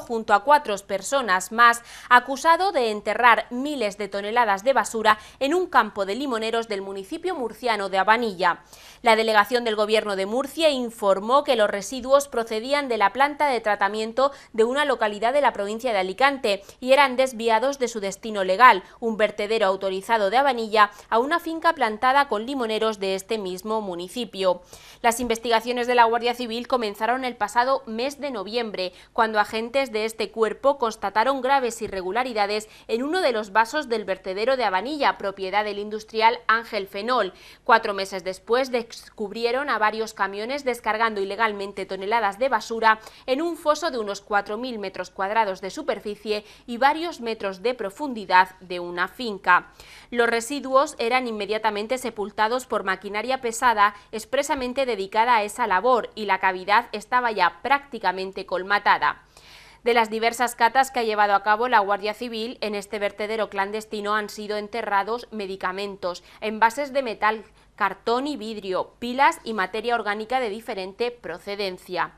junto a cuatro personas más, acusado de enterrar miles de toneladas de basura en un campo de limoneros del municipio murciano de Abanilla. La delegación del Gobierno de Murcia informó que los residuos procedían de la planta de tratamiento de una localidad de la provincia de Alicante y eran desviados de su destino legal, un vertedero autorizado de Abanilla, a una finca plantada con limoneros de este mismo municipio. Las investigaciones de la Guardia Civil comenzaron el pasado mes de noviembre, cuando agentes de este cuerpo constataron graves irregularidades en uno de los vasos del vertedero de Abanilla, propiedad del industrial Ángel Fenol. Cuatro meses después descubrieron a varios camiones descargando ilegalmente toneladas de basura en un foso de unos 4.000 metros cuadrados de superficie y varios metros de profundidad de una finca. Los residuos eran inmediatamente sepultados por maquinaria pesada expresamente dedicada a esa labor y la cavidad estaba ya prácticamente colmatada. De las diversas catas que ha llevado a cabo la Guardia Civil, en este vertedero clandestino han sido enterrados medicamentos, envases de metal, cartón y vidrio, pilas y materia orgánica de diferente procedencia.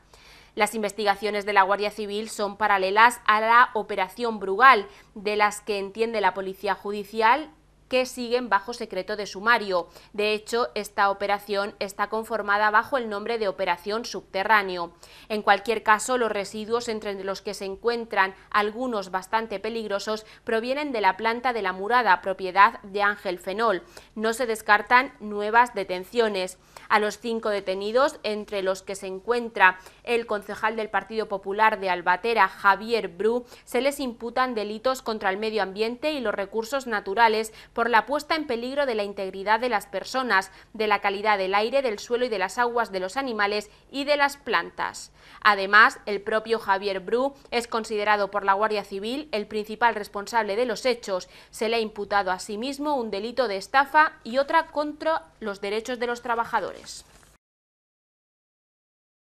Las investigaciones de la Guardia Civil son paralelas a la Operación Brugal, de las que entiende la Policía Judicial que siguen bajo secreto de sumario. De hecho, esta operación está conformada bajo el nombre de Operación Subterráneo. En cualquier caso, los residuos entre los que se encuentran algunos bastante peligrosos provienen de la planta de la Murada, propiedad de Ángel Fenol. No se descartan nuevas detenciones. A los cinco detenidos, entre los que se encuentra el concejal del Partido Popular de Albatera, Javier Bru, se les imputan delitos contra el medio ambiente y los recursos naturales por la puesta en peligro de la integridad de las personas, de la calidad del aire, del suelo y de las aguas de los animales y de las plantas. Además, el propio Javier Bru es considerado por la Guardia Civil el principal responsable de los hechos. Se le ha imputado a sí mismo un delito de estafa y otra contra los derechos de los trabajadores.